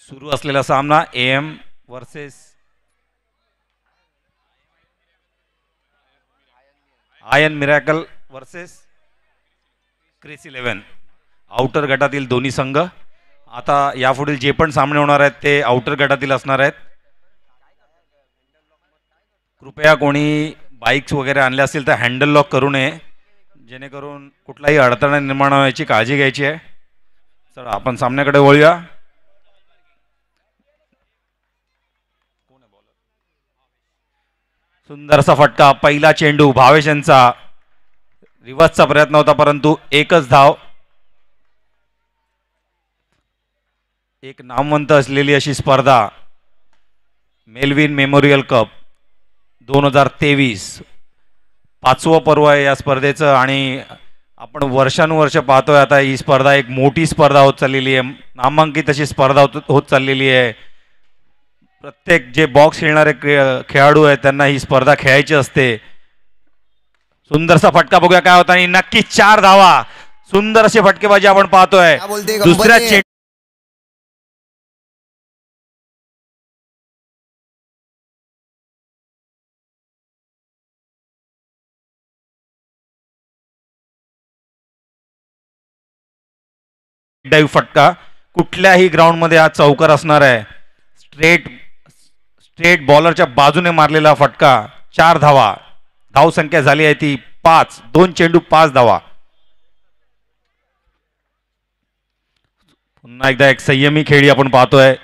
सुरू असलेला सामना M versus ion miracle versus क्रेस इलेव्हन आउटर गटातील दोन्ही संघ आता यापुढील जे पण सामने होणार आहेत ते आउटर गटातील असणार आहेत कृपया कोणी बाईक्स वगैरे आणल्या असतील तर हँडल लॉक करू नये जेणेकरून कुठलाही अडथळा निर्माण होण्याची काळजी घ्यायची आहे चला आपण सामन्याकडे वळूया सुंदरसा फटका पहिला चेंडू भावेश यांचा रिवर्सचा प्रयत्न होता परंतु एकच धाव एक नामवंत असलेली अशी स्पर्धा मेलविन मेमोरियल कप दोन हजार तेवीस पाचवं पर्व आहे या स्पर्धेचं आणि आपण वर्षानुवर्ष पाहतोय आता ही स्पर्धा एक मोठी स्पर्धा होत चाललेली आहे नामांकित अशी स्पर्धा होत होत चाललेली आहे प्रत्येक जे बॉक्स खेळणारे खेळाडू आहेत त्यांना ही स्पर्धा खेळायची असते सुंदरसा फटका बघूया काय होता आणि नक्कीच चार धावा सुंदर अशी फटकेबाजी आपण पाहतोय दुसऱ्या डाईव्ह फटका कुठल्याही ग्राउंड मध्ये आज चौकार असणार आहे स्ट्रेट स्ट्रेट बॉलरच्या बाजूने मारलेला फटका चार धावा धावसंख्या झाली आहे ती पाच दोन चेंडू पाच धावा पुन्हा एकदा एक संयमी खेळी आपण पाहतोय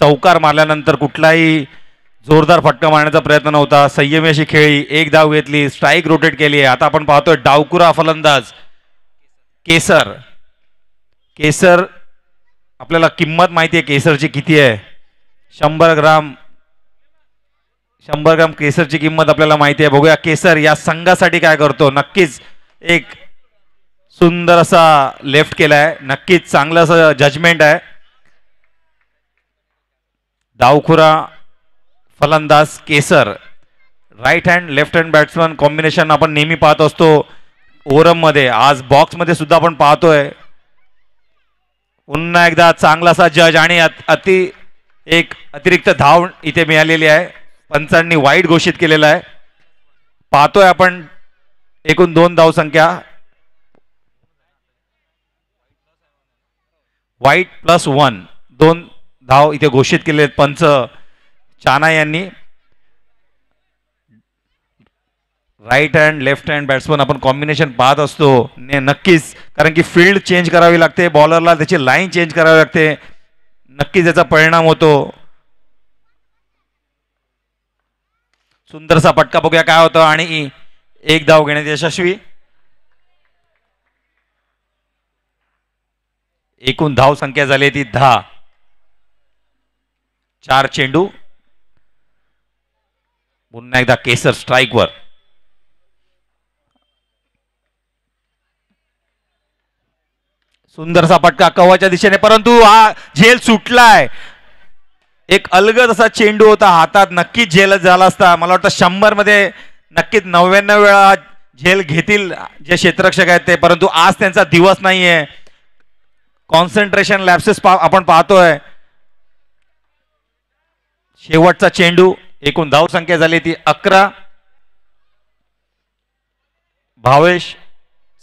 चौकार मारल्यानंतर कुठलाही जोरदार फटका मारण्याचा प्रयत्न नव्हता संयमी अशी खेळी एक धाव घेतली स्ट्राईक रोटेट केली आहे आता आपण पाहतोय डावकुरा फलंदाज केसर केसर आपल्याला किंमत माहिती आहे केसरची किती आहे शंभर ग्राम शंभर ग्राम केसरची किंमत आपल्याला माहिती आहे बघूया केसर या संघासाठी काय करतो नक्कीच एक सुंदर असा लेफ्ट केला आहे नक्कीच चांगलं असं जजमेंट आहे दावखुरा फलंदाज केसर right hand left hand batsman combination आपण नेहमी पाहत असतो ओरममध्ये आज बॉक्समध्ये सुद्धा आपण पाहतोय पुन्हा एकदा चांगला असा जज आणि अति एक अतिरिक्त धाव इथे मिळालेली आहे पंचांनी वाईट घोषित केलेला आहे पाहतोय आपण एकूण दोन धाव संख्या वाईट प्लस वन दोन धाव इथे घोषित केले आहेत पंच चाना यांनी right hand left hand batsman आपण कॉम्बिनेशन पाहत असतो ने नक्कीच कारण की फील्ड चेंज करावी लागते बॉलरला त्याची लाईन चेंज करावी लागते नक्कीच याचा परिणाम होतो सुंदरसा पटका बघूया काय होतं आणि एक धाव घेण्यात यशस्वी एकूण धाव संख्या झाली ती दहा चार चेंडू पुन्हा एकदा केसर स्ट्राईकवर सुंदरसा पटका कवाच्या दिशेने परंतु हा झेल सुटलाय एक अलगद असा चेंडू होता हातात नक्कीच झेल झाला असता मला वाटतं शंभरमध्ये नक्कीच नव्याण्णव वेळा झेल घेतील जे क्षेत्ररक्षक आहेत ते परंतु आज त्यांचा दिवस नाही आहे कॉन्सन्ट्रेशन लॅप्सेस पा आपण पाहतोय शेवटचा चेंडू एकूण धाव संख्या झाली ती अकरा भावेश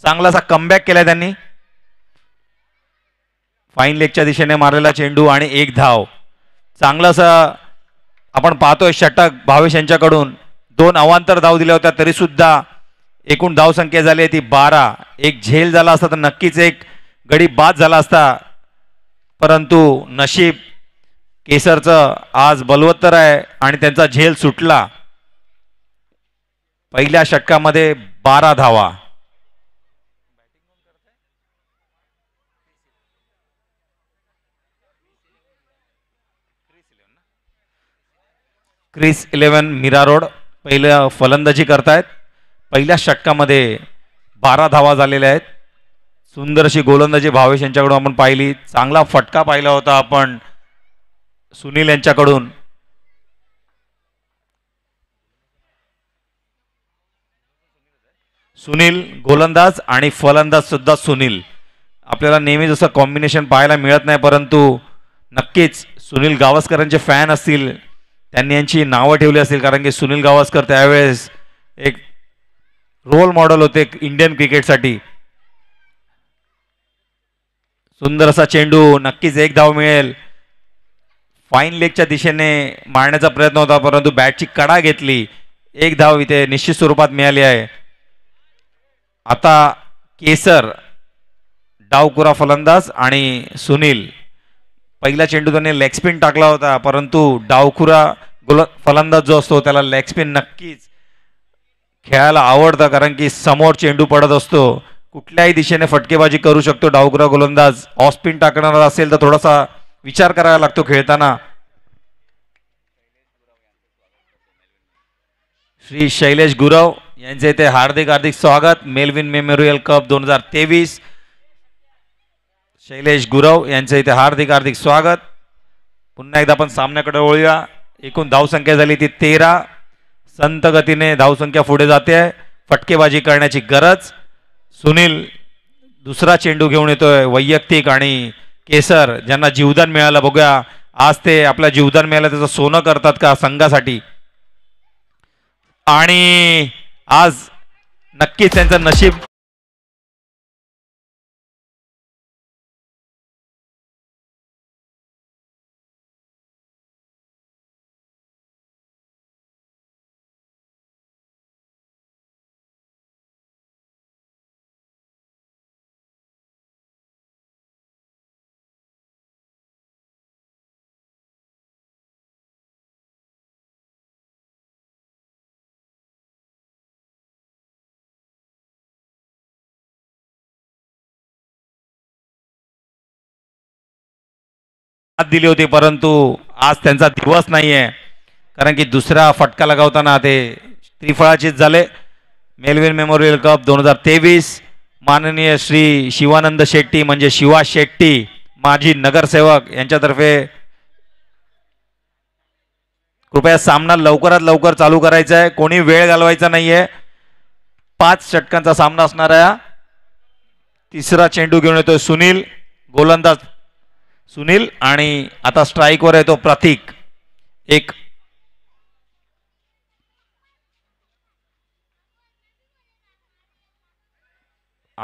चांगलासा कमबॅक केला त्यांनी फाईन लेगच्या दिशेने मारलेला चेंडू आणि एक धाव चांगलासा आपण पाहतोय षटक भावेश यांच्याकडून दोन अवांतर धाव दिल्या होत्या तरीसुद्धा एकूण धावसंख्या झाली आहे ती बारा एक झेल झाला असता तर नक्कीच एक गडी बाद झाला असता परंतु नशीब केसरचं आज बलवत्तर आहे आणि त्यांचा झेल सुटला पहिल्या षटकामध्ये बारा धावा क्रिस इलेवन मीरा रोड पहिलं फलंदाजी करतायत पहिल्या षटकामध्ये बारा धावा झालेल्या आहेत सुंदर अशी गोलंदाजी भावेश यांच्याकडून आपण पाहिली चांगला फटका पाहिला होता आपण सुनील यांच्याकडून सुनील गोलंदाज आणि फलंदाज सुद्धा सुनील आपल्याला नेहमी जसं कॉम्बिनेशन पाहायला मिळत नाही परंतु नक्कीच सुनील गावस्करांचे फॅन असतील त्यांनी यांची नावं ठेवली असतील कारण की सुनील गावस्कर त्यावेळेस एक रोल मॉडेल होते इंडियन क्रिकेटसाठी सुंदर असा चेंडू नक्कीच एक धाव मिळेल फाईन लेगच्या दिशेने मारण्याचा प्रयत्न होता परंतु बॅटची कडा घेतली एक धाव इथे निश्चित स्वरूपात मिळाली आहे आता केसर डावकुरा फलंदाज आणि सुनील पहिला चेंडू त्याने लेगस्पिन टाकला होता परंतु डावखुरा गोल फलंदाज जो असतो त्याला स्पिन नक्कीच खेळायला आवडतं कारण की समोर चेंडू पडत असतो कुठल्याही दिशेने फटकेबाजी करू शकतो डावखुरा गोलंदाज ऑफस्पिन टाकणारा असेल तर थोडासा विचार करावा लागतो खेळताना श्री शैलेश गुरव यांचे इथे हार्दिक हार्दिक स्वागत मेलविन मेमोरियल कप दोन हजार तेवीस शैलेश गुरव यांचं इथे हार्दिक हार्दिक स्वागत पुन्हा एकदा आपण सामन्याकडे वळूया एकूण धावसंख्या झाली ती तेरा संत गतीने धावसंख्या पुढे जाते आहे फटकेबाजी करण्याची गरज सुनील दुसरा चेंडू घेऊन येतोय वैयक्तिक आणि केसर ज्यांना जीवदान मिळालं बघूया आज ते आपल्या जीवदान मिळालं त्याचं सोनं करतात का संघासाठी आणि आज नक्कीच त्यांचं नशीब साथ दिली होती परंतु आज त्यांचा दिवस नाही आहे कारण की दुसरा फटका लगावताना ते त्रिफळाचीच झाले मेलविन मेमोरियल कप दोन हजार तेवीस माननीय श्री शिवानंद शेट्टी म्हणजे शिवा शेट्टी माजी नगरसेवक यांच्यातर्फे कृपया सामना लवकरात लवकर चालू करायचा आहे कोणी वेळ घालवायचा नाही आहे पाच षटकांचा सामना असणार आहे तिसरा चेंडू घेऊन येतोय सुनील गोलंदाज सुनील आणि आता स्ट्राईकवर येतो प्रतीक एक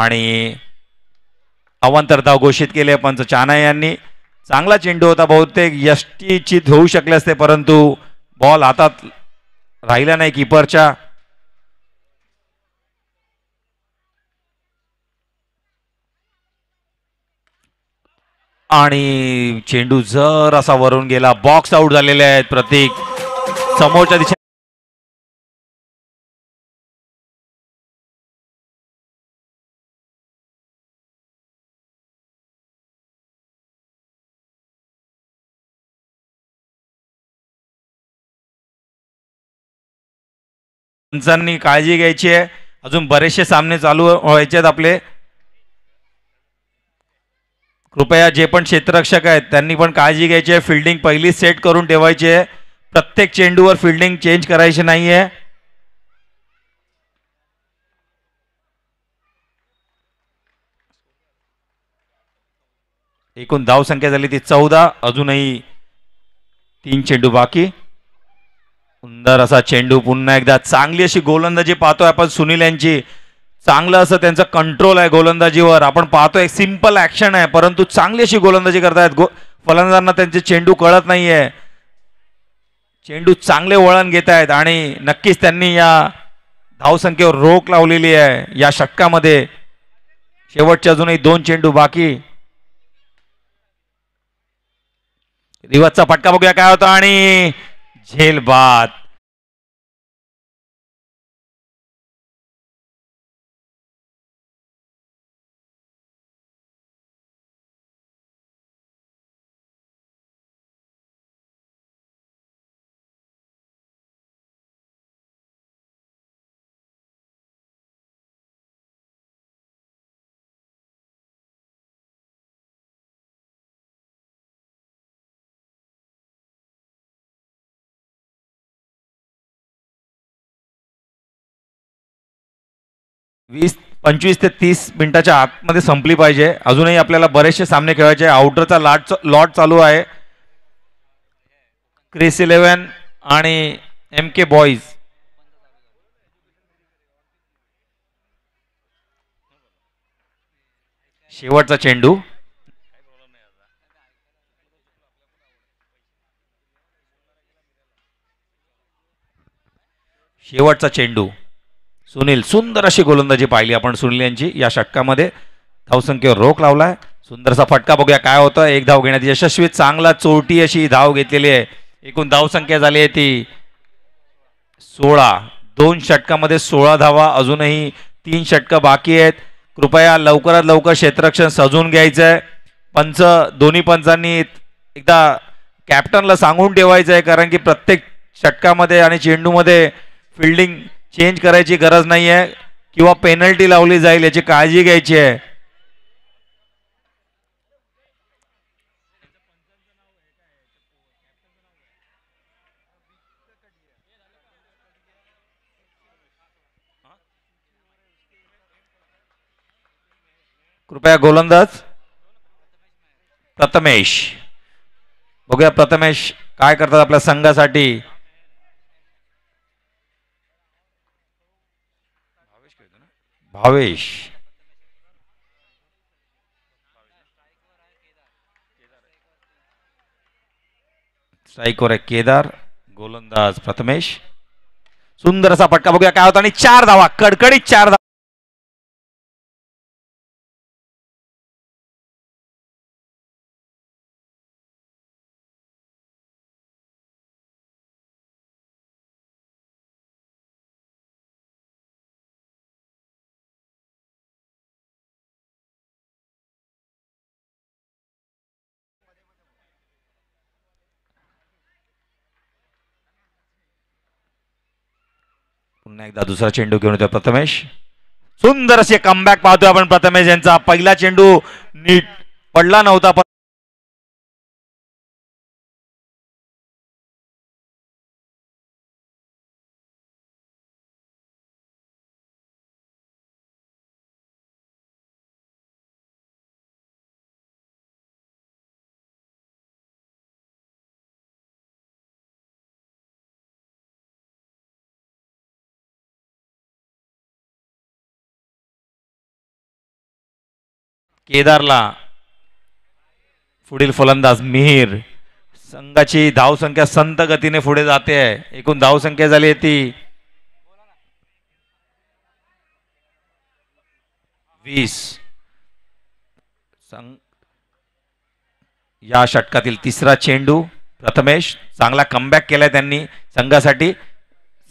आणि अवंतरता घोषित केले पंच चाना यांनी चांगला चेंडू होता बहुतेक यष्टीचित होऊ शकले असते परंतु बॉल हातात राहिला नाही किपरच्या आणि चेंडू जर असा वरून गेला बॉक्स आउट झालेले आहेत प्रतीक समोरच्या दिशा काळजी घ्यायची आहे अजून बरेचसे सामने चालू व्हायचे आहेत आपले कृपया जे पण क्षेत्ररक्षक आहेत त्यांनी पण काळजी घ्यायची आहे फिल्डिंग पहिली सेट करून ठेवायची आहे प्रत्येक चेंडूवर फिल्डिंग चेंज करायची नाही आहे एकूण धाव संख्या झाली ती चौदा अजूनही तीन चेंडू बाकी सुंदर असा चेंडू पुन्हा एकदा चांगली अशी गोलंदाजी पाहतोय आपण सुनील यांची चांगलं असं त्यांचं कंट्रोल आहे गोलंदाजीवर आपण पाहतोय सिम्पल ऍक्शन आहे परंतु चांगली अशी गोलंदाजी करतायत गो फलंदाजांना त्यांचे चेंडू कळत नाहीये चेंडू चांगले वळण घेत आहेत आणि नक्कीच त्यांनी या धावसंख्येवर रोख लावलेली आहे या षटकामध्ये शेवटचे अजूनही दोन चेंडू बाकी दिवसचा फटका बघूया काय होता आणि झेलबाद वीस पंचवीस ते तीस मिनटाच्या आतमध्ये संपली पाहिजे अजूनही आपल्याला बरेचसे सामने खेळायचे आउटरचा लाट लॉट चालू आहे क्रिस इलेव्हन आणि एम के बॉईज शेवटचा चेंडू शेवटचा चेंडू सुनील सुंदर अशी गोलंदाजी पाहिली आपण सुनील यांची या षटकामध्ये धावसंख्येवर रोख लावलाय सुंदरसा फटका बघूया काय होतं एक धाव घेण्यात यशस्वी चांगला चोरटी अशी धाव घेतलेली आहे एकूण धावसंख्या झाली आहे ती सोळा दोन षटकामध्ये सोळा धावा अजूनही तीन षटकं बाकी आहेत कृपया लवकरात लवकर क्षेत्ररक्षण सजून घ्यायचं आहे पंच दोन्ही पंचांनी एकदा कॅप्टनला सांगून ठेवायचं आहे कारण की प्रत्येक षटकामध्ये आणि चेंडूमध्ये फिल्डिंग चेंज करायची गरज नाही है, किंवा पेनल्टी लावली जाईल याची काळजी घ्यायची आहे कृपया गोलंदाज प्रथमेश बघूया प्रथमेश काय करतात आपल्या संघासाठी भावेश स्ट्राईकवर आहे केदार गोलंदाज प्रथमेश सुंदर असा फटका बघूया काय होता आणि चार धावा कडकडीत चार धावा पुन्हा एकदा दुसरा चेंडू घेऊन येतो प्रथमेश सुंदर असे कमबॅक पाहतोय आपण प्रथमेश यांचा पहिला चेंडू नीट पडला नव्हता केदारला पुढील फलंदाज मिहीर संघाची धावसंख्या संत गतीने पुढे जाते आहे एकूण धावसंख्या झाली आहे ती वीस संघ या षटकातील तिसरा चेंडू प्रथमेश चांगला कमबॅक केलाय त्यांनी संघासाठी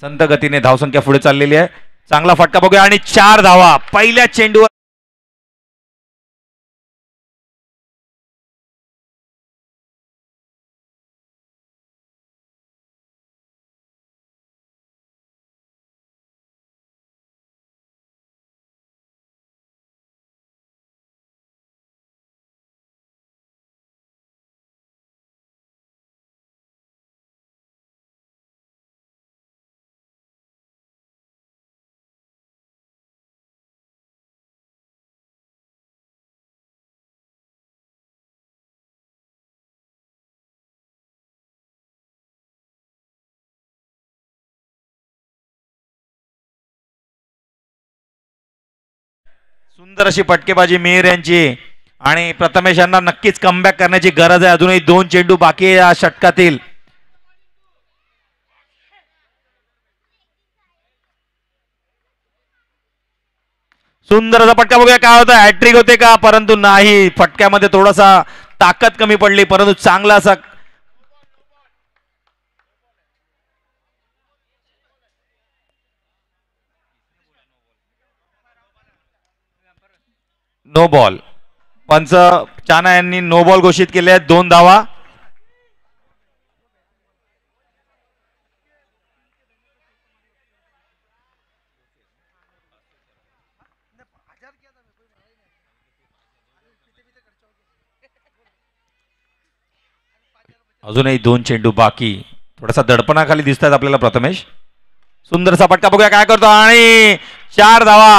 संत गतीने धावसंख्या पुढे चाललेली आहे चांगला फटका बघूया आणि चार धावा पहिल्या चेंडूवर सुंदर अशी फटकेबाजी मेहर यांची आणि प्रथमेश यांना नक्कीच कमबॅक करण्याची गरज आहे अजूनही दोन चेंडू बाकी आहे या षटकातील सुंदर असा फटका बघूया काय होता हॅट्रिक होते का परंतु नाही फटक्यामध्ये थोडासा ताकद कमी पडली परंतु चांगला असा नो बॉल पंच चाना यांनी नो बॉल घोषित केले आहेत दोन धावा अजूनही दोन चेंडू बाकी थोडासा दडपणाखाली दिसतात आपल्याला प्रथमेश सुंदर पटका बघूया काय करतो आणि चार धावा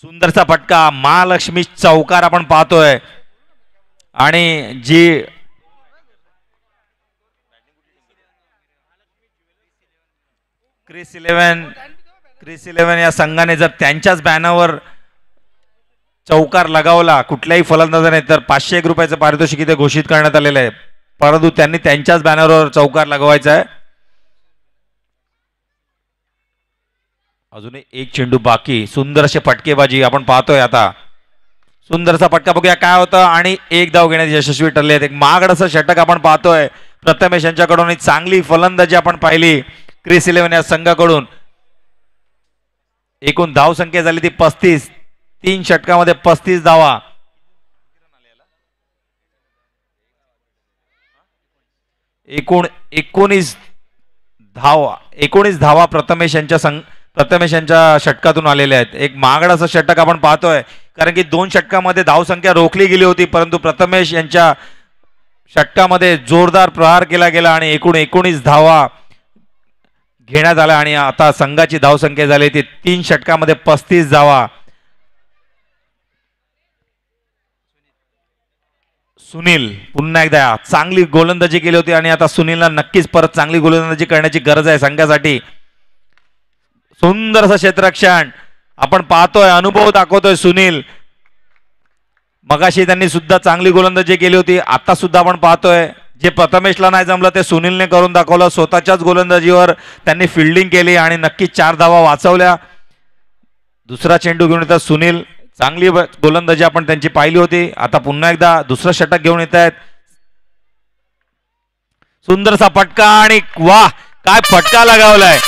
सुंदरचा फटका महालक्ष्मी चौकार आपण पाहतोय आणि जी क्रिस इलेव्हन क्रिस इलेव्हन या संघाने जर त्यांच्याच बॅनरवर चौकार लगावला कुठल्याही फलंदाजाने तर पाचशे एक रुपयाचं पारितोषिक इथे घोषित करण्यात आलेलं आहे परंतु त्यांनी त्यांच्याच बॅनरवर चौकार लगवायचा आहे अजूनही एक चेंडू बाकी सुंदर अशी फटकेबाजी आपण पाहतोय आता सुंदरसा फटका बघूया काय होतं आणि एक धाव घेण्यात यशस्वी ठरले एक महागड असं षटक आपण पाहतोय प्रथमेश यांच्याकडून चांगली फलंदाजी आपण पाहिली क्रिस इलेव्हन या संघाकडून एकूण धाव संख्या झाली ती पस्तीस तीन षटकामध्ये पस्तीस धावा एकूण एकोणीस धावा एकोणीस धावा प्रथमेश यांच्या संघ प्रथमेश यांच्या षटकातून आलेले आहेत एक महागड असं षटक आपण पाहतोय कारण की दोन षटकामध्ये धावसंख्या रोखली गेली होती परंतु प्रथमेश यांच्या षटकामध्ये जोरदार प्रहार केला गेला आणि एकूण एकोणीस धावा घेण्यात आला आणि आता संघाची धावसंख्या झाली ती तीन षटकामध्ये पस्तीस धावा सुनील पुन्हा एकदा चांगली गोलंदाजी केली होती आणि आता सुनीलला नक्कीच परत चांगली गोलंदाजी करण्याची गरज आहे संघासाठी सुंदर असं क्षेत्रक्षण आपण पाहतोय अनुभव दाखवतोय सुनील मगाशी त्यांनी सुद्धा चांगली गोलंदाजी केली होती आता सुद्धा आपण पाहतोय जे प्रथमेशला नाही जमलं ते सुनीलने करून दाखवलं स्वतःच्याच गोलंदाजीवर त्यांनी फिल्डिंग केली आणि नक्कीच चार धावा वाचवल्या दुसरा चेंडू घेऊन येतात सुनील चांगली गोलंदाजी आपण त्यांची पाहिली होती आता पुन्हा एकदा दुसरं षटक घेऊन येत आहेत सुंदरसा फटका आणि वाह काय फटका लगावलाय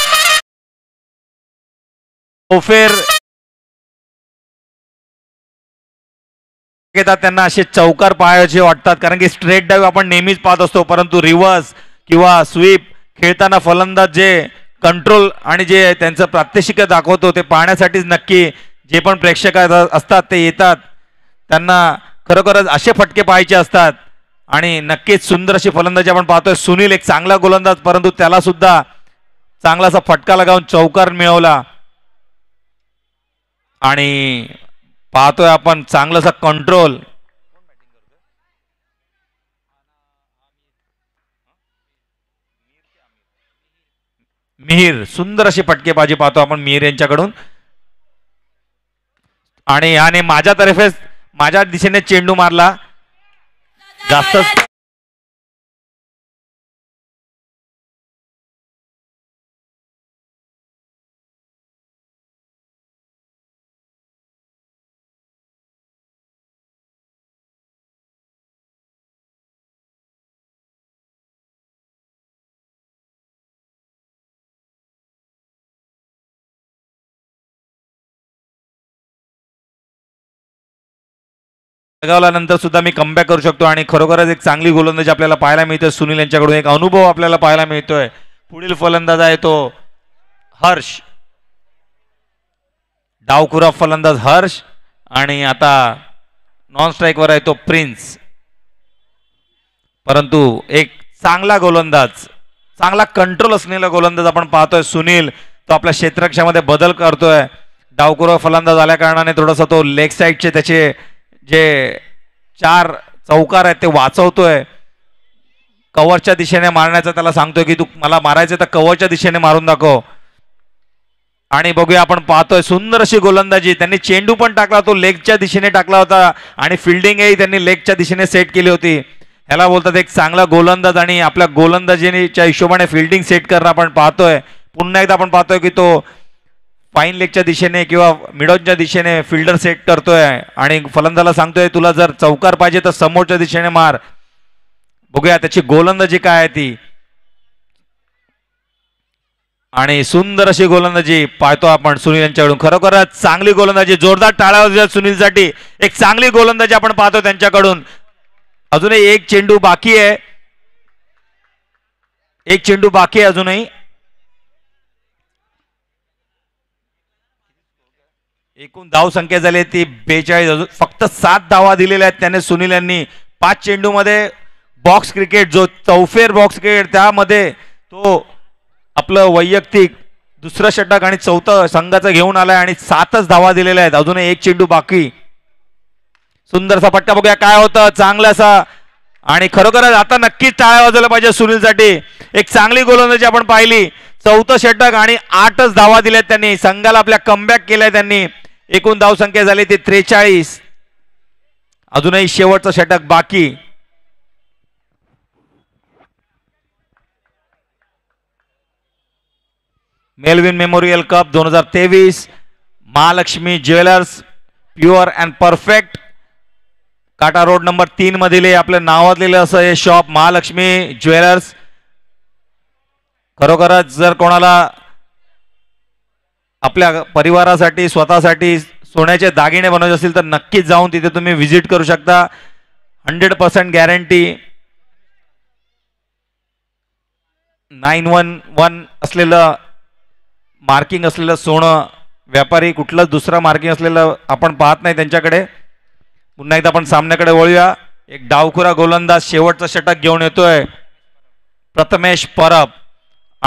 उफेर घेतात त्यांना असे चौकार पाहायचे वाटतात कारण की स्ट्रेट डाईव्ह आपण नेहमीच पाहत असतो परंतु रिव्हर्स किंवा स्वीप खेळताना फलंदाज जे कंट्रोल आणि जे त्यांचं प्रात्यक्षिक दाखवतो ते पाहण्यासाठीच नक्की जे पण प्रेक्षक असतात ते येतात त्यांना खरोखरच असे फटके पाहायचे असतात आणि नक्कीच सुंदर अशी फलंदाजी आपण पाहतोय सुनील एक चांगला गोलंदाज परंतु त्याला सुद्धा चांगलासा फटका लगावून चौकार मिळवला आणि पाहतोय आपण चांगलंसा कंट्रोल मिहीर सुंदर अशी पटकेबाजी पाहतो आपण मिहीर यांच्याकडून आणि याने माझ्या तर्फेच माझ्या दिशेने चेंडू मारला जास्त लगावल्यानंतर सुद्धा मी कमबॅक करू शकतो आणि खरोखरच एक चांगली गोलंदाजी आपल्याला पाहायला मिळते सुनील यांच्याकडून एक अनुभव आपल्याला पाहायला मिळतोय पुढील फलंदाज आहे तो हर्ष डावखुरा फलंदाज हर्ष आणि आता नॉन स्ट्राईकवर आहे तो प्रिन्स परंतु एक चांगला गोलंदाज चांगला कंट्रोल असलेला गोलंदाज आपण पाहतोय सुनील तो आपल्या क्षेत्रक्षामध्ये बदल करतोय डावखुरा फलंदाज आल्या कारणाने थोडासा तो लेग साईडचे त्याचे जे चार चौकार आहेत ते वाचवतोय कवरच्या दिशेने मारण्याचं त्याला सांगतोय की तू मला मारायचं तर कवरच्या दिशेने मारून दाखव आणि बघूया आपण पाहतोय सुंदर अशी गोलंदाजी त्यांनी चेंडू पण टाकला तो लेगच्या दिशेने टाकला होता आणि फिल्डिंगही त्यांनी लेगच्या दिशेने सेट केली होती ह्याला बोलतात एक चांगला गोलंदाज आणि आपल्या गोलंदाजीच्या हिशोबाने फिल्डिंग सेट करणं आपण पाहतोय पुन्हा एकदा आपण पाहतोय की तो पाईन लेगच्या दिशेने किंवा मिडॉनच्या दिशेने फिल्डर सेट करतोय आणि फलंदाला सांगतोय तुला जर चौकार पाहिजे तर समोरच्या दिशेने मार बघूया त्याची गोलंदाजी काय आहे ती आणि सुंदर अशी गोलंदाजी पाहतो आपण सुनील यांच्याकडून खरोखर चांगली गोलंदाजी जोरदार टाळा सुनीलसाठी एक चांगली गोलंदाजी आपण पाहतो त्यांच्याकडून अजूनही एक चेंडू बाकी आहे एक चेंडू बाकी आहे अजूनही एकूण धाव संख्या झाली ती बेचाळीस फक्त सात धावा दिलेल्या आहेत त्याने सुनील यांनी पाच चेंडूमध्ये बॉक्स क्रिकेट जो चौफेर बॉक्स क्रिकेट त्यामध्ये तो आपलं वैयक्तिक दुसरं षटक आणि चौथं संघाचं घेऊन आलाय आणि सातच धावा दिलेल्या आहेत अजूनही एक चेंडू बाकी सुंदरसा पट्टा बघूया काय होतं चांगलासा आणि खरोखरच आता नक्कीच टाळ्या वाजवल्या पाहिजे सुनीलसाठी एक चांगली गोलंदाजी आपण पाहिली चौथं षटक आणि आठच धावा दिल्यात त्यांनी संघाला आपल्या कमबॅक केलाय त्यांनी एकूण धावसंख्या झाली ती त्रेचाळीस अजूनही शेवटचं षटक बाकी मेलविन मेमोरियल कप दोन हजार तेवीस Mahalakshmi jewellers pure and perfect काटा रोड नंबर तीन मधील आपलं नावाजलेलं असं हे शॉप महालक्ष्मी ज्वेलर्स खरोखरच जर कोणाला आपल्या परिवारासाठी स्वतःसाठी सोन्याचे दागिने बनवायचे असतील तर नक्कीच जाऊन तिथे तुम्ही व्हिजिट करू शकता hundred percent guarantee nine one one असलेलं मार्किंग असलेलं सोनं व्यापारी कुठलंच दुसरं मार्किंग असलेलं आपण पाहत नाही त्यांच्याकडे पुन्हा एकदा आपण सामन्याकडे वळूया एक डावखुरा गोलंदाज शेवटचा षटक घेऊन येतोय प्रथमेश परब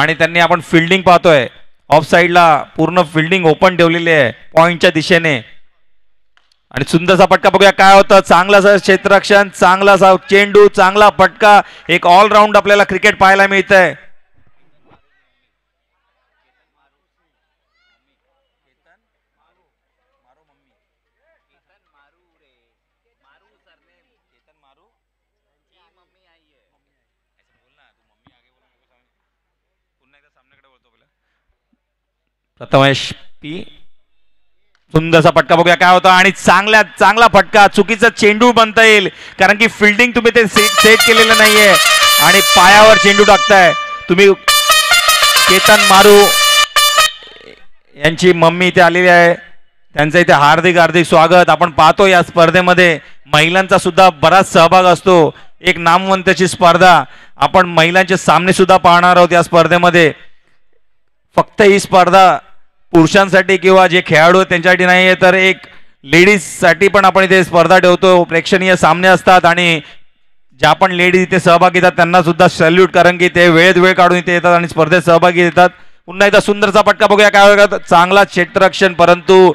आणि त्यांनी आपण फिल्डिंग पाहतोय ऑफ पूर्ण फिल्डिंग ओपन ठेवलेली आहे पॉईंटच्या दिशेने आणि सुंदरसा फटका बघूया काय होतं चांगला सा क्षेत्ररक्षण चांगला असा चेंडू चांगला फटका एक ऑलराऊंड आपल्याला क्रिकेट पाहायला मिळत आहे प्रथमेश पी सुंदरसा फटका बघूया काय होता आणि चांगल्या चांगला फटका चुकीचा चेंडू बनता येईल कारण की फिल्डिंग तुम्ही ते सेट सेट केलेलं नाहीये आणि पायावर चेंडू टाकताय तुम्ही केतन मारू यांची मम्मी इथे आलेली आहे त्यांचं इथे हार्दिक हार्दिक स्वागत आपण पाहतो या स्पर्धेमध्ये महिलांचा सुद्धा बराच सहभाग असतो एक नामवंतची स्पर्धा आपण महिलांचे सामने सुद्धा पाहणार आहोत या स्पर्धेमध्ये फक्त ही स्पर्धा पुरुषांसाठी किंवा जे खेळाडू आहेत त्यांच्यासाठी नाही आहे तर एक लेडीजसाठी पण आपण इथे स्पर्धा ठेवतो प्रेक्षणीय सामने असतात आणि ज्या पण लेडीज इथे सहभागी येतात त्यांना सुद्धा सॅल्यूट कारण की ते वेळेत वेळ काढून इथे येतात आणि स्पर्धेत सहभागी येतात पुन्हा एकदा सुंदरचा पटका बघूया काय होतात चांगला क्षेत्ररक्षण परंतु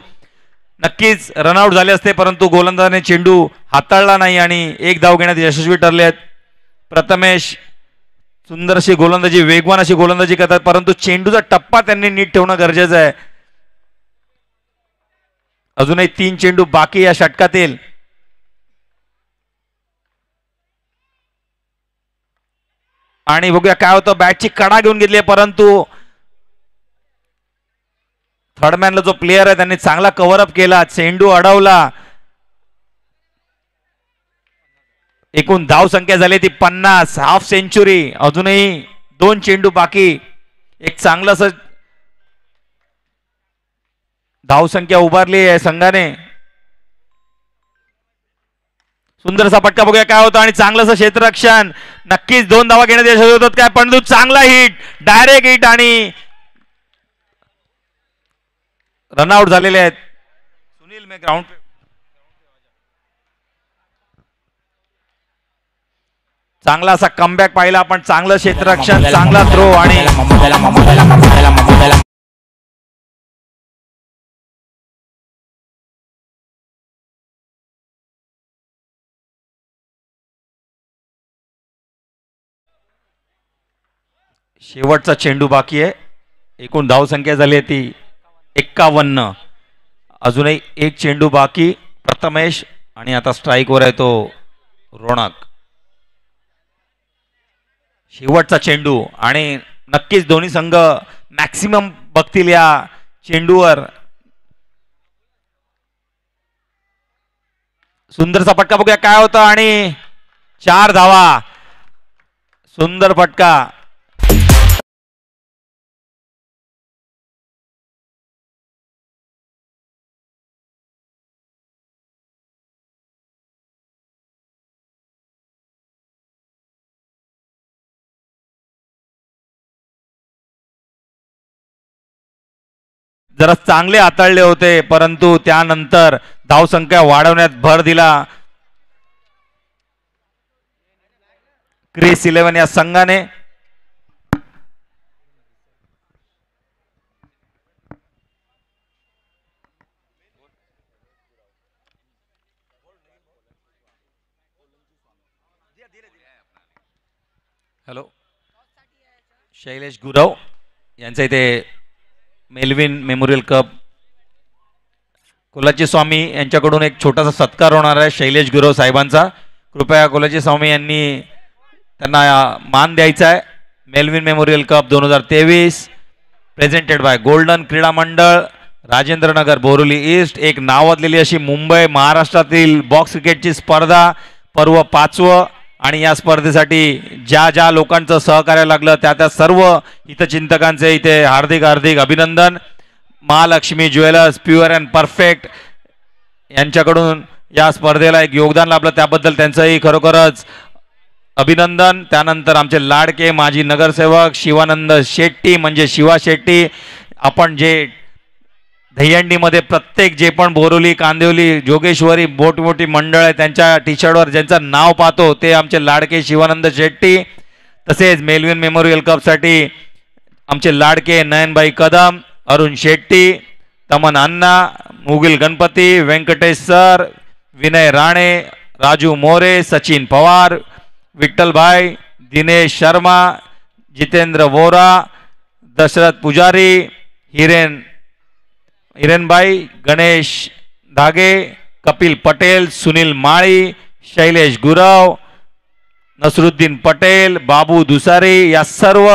नक्कीच रनआउट झाले असते परंतु गोलंदाजाने चेंडू हाताळला नाही आणि एक धाव घेण्यात यशस्वी ठरले आहेत प्रथमेश सुंदर अशी गोलंदाजी वेगवान अशी गोलंदाजी करतात परंतु चेंडूचा टप्पा त्यांनी नीट ठेवणं गरजेचं आहे अजूनही तीन चेंडू बाकी या षटकातील आणि बघूया काय होतं बॅटची कडा घेऊन घेतली परंतु थर्डमॅनला जो प्लेयर आहे त्यांनी चांगला कव्हरअप केला चेंडू अडवला एकूण धाव संख्या झाली ती पन्नास हाफ सेंचुरी अजूनही दोन चेंडू बाकी एक धाव संख्या उभारली आहे संघाने सुंदरसा पटका बघूया काय होतं आणि चांगलंसं क्षेत्ररक्षण नक्कीच दोन धावा घेण्यात यशस्वी होतात काय पण चांगला हिट डायरेक्ट हिट आणि रनआउट झालेले आहेत सुनील मे ग्राउंड चांगला असा कमबॅक पाहिला आपण चांगलं क्षेत्ररक्षण चांगला थ्रो आणि शेवटचा चेंडू बाकी आहे एकूण धाव संख्या झाली आहे ती एक्कावन्न अजूनही एक चेंडू बाकी प्रथमेश आणि आता स्ट्राईकवर आहे तो रोणक शेवटचा चेंडू आणि नक्कीच दोन्ही संघ मॅक्सिमम बघतील या चेंडूवर सुंदरचा फटका बघूया काय होतं आणि चार धावा सुंदर फटका जरा चांगले हाताळले होते परंतु त्यानंतर धावसंख्या वाढवण्यात भर दिला क्रिस इलेव्हन या संघाने हॅलो शैलेश गुरव यांचं इथे मेलविन मेमोरियल कप कोलाजी स्वामी यांच्याकडून एक छोटासा सत्कार होणार आहे शैलेश गुरव साहेबांचा कृपया कोलाची स्वामी यांनी त्यांना मान द्यायचा आहे मेलविन मेमोरियल कप दोन हजार तेवीस प्रेझेंटेड बाय गोल्डन क्रीडा मंडळ राजेंद्रनगर बोरोली ईस्ट एक नावाजलेली अशी मुंबई महाराष्ट्रातील बॉक्स क्रिकेटची स्पर्धा पर्व पाचवं आणि या स्पर्धेसाठी ज्या ज्या लोकांचं सहकार्य लागलं त्या त्या सर्व हितचिंतकांचे इथे हार्दिक हार्दिक अभिनंदन Mahalakshmi jewellers pure and perfect यांच्याकडून या स्पर्धेला एक योगदान लाभलं त्याबद्दल त्यांचंही खरोखरच अभिनंदन त्यानंतर आमचे लाडके माजी नगरसेवक शिवानंद शेट्टी म्हणजे शिवा शेट्टी आपण जे दहीहंडीमध्ये प्रत्येक जे पण बोरुली कांदिवली जोगेश्वरी मोठमोठी मंडळ आहे त्यांच्या टी शर्टवर ज्यांचं नाव पाहतो ते आमचे लाडके शिवानंद शेट्टी तसेच मेलविन मेमोरियल कपसाठी आमचे लाडके नयनबाई कदम अरुण शेट्टी तमन अण्णा मुगिल गणपती व्यंकटेश सर विनय राणे राजू मोरे सचिन पवार विठ्ठलभाई दिनेश शर्मा जितेंद्र वोरा दशरथ पुजारी हिरेन हिरणबाई गणेश धागे कपिल पटेल सुनील माळी शैलेश गुरव नसरुद्दीन पटेल बाबू दुसारी या सर्व